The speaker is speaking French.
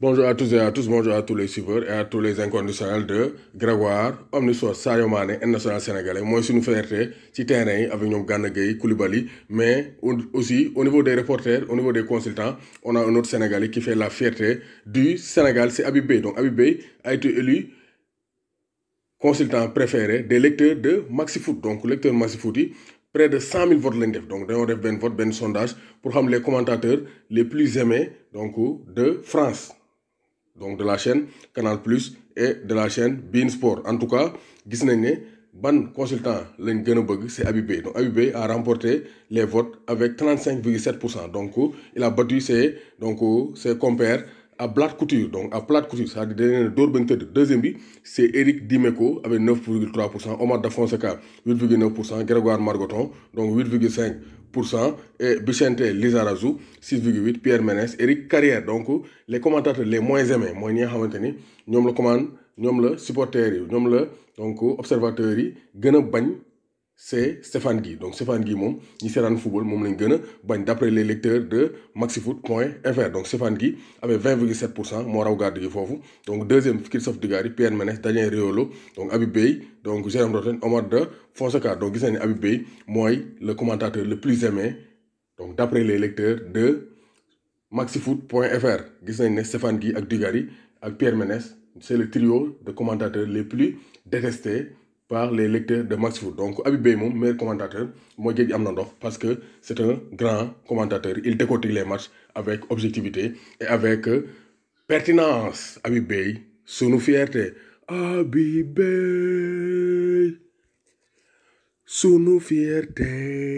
Bonjour à tous et à tous, bonjour à tous les suiveurs et à tous les inconditionnels de Grégoire Omnisource, Sadio et National sénégalais suis une fierté ci terrain avec nous, avenue Koulibaly mais aussi au niveau des reporters au niveau des consultants on a un autre sénégalais qui fait la fierté du Sénégal c'est Abibé. donc Abibé a été élu consultant préféré des lecteurs de Foot. donc lecteur Maxi Foot, près de 100 000 votes Lindef. donc on def 20 vote ben sondage pour les commentateurs les plus aimés donc de France donc de la chaîne Canal Plus et de la chaîne Bein Sport en tout cas vous voyez consultant c'est Abibé. donc Abibé a remporté les votes avec 35,7 donc il a battu donc ses compères à plate couture. Donc, à plate couture, ça a donné Deuxième c'est Eric Dimeco avec 9,3%, Omar Da Fonseca 8,9%, Grégoire Margoton, donc 8,5%, et Bichente Lizarazu 6,8%, Pierre Ménès, Eric Carrière. Donc, les commentateurs les moins aimés, les nous aimés, le commande, nous le supporter, nous le donc, nous c'est Stéphane Guy donc Stéphane Guy mon sera en football le football d'après les lecteurs de Maxifoot.fr. donc Stéphane Guy avait 20,7 moi, cent moo donc deuxième Christophe Dugarry Pierre Menès Daniel Riolo donc Abibé donc Jérôme Roten Omar de Fonseca donc gis nañ ne moi, le commentateur le plus aimé donc d'après les lecteurs de Maxifoot.fr. point Stéphane Guy ak Dugarry ak Pierre Menès c'est le trio de commentateurs les plus détestés par les lecteurs de Max Food. Donc, Habib mon meilleur commentateur, moi, j'ai parce que c'est un grand commentateur. Il décortique les matchs avec objectivité et avec euh, pertinence. Abibé, sous nos fiertés. Habib sous nos fiertés.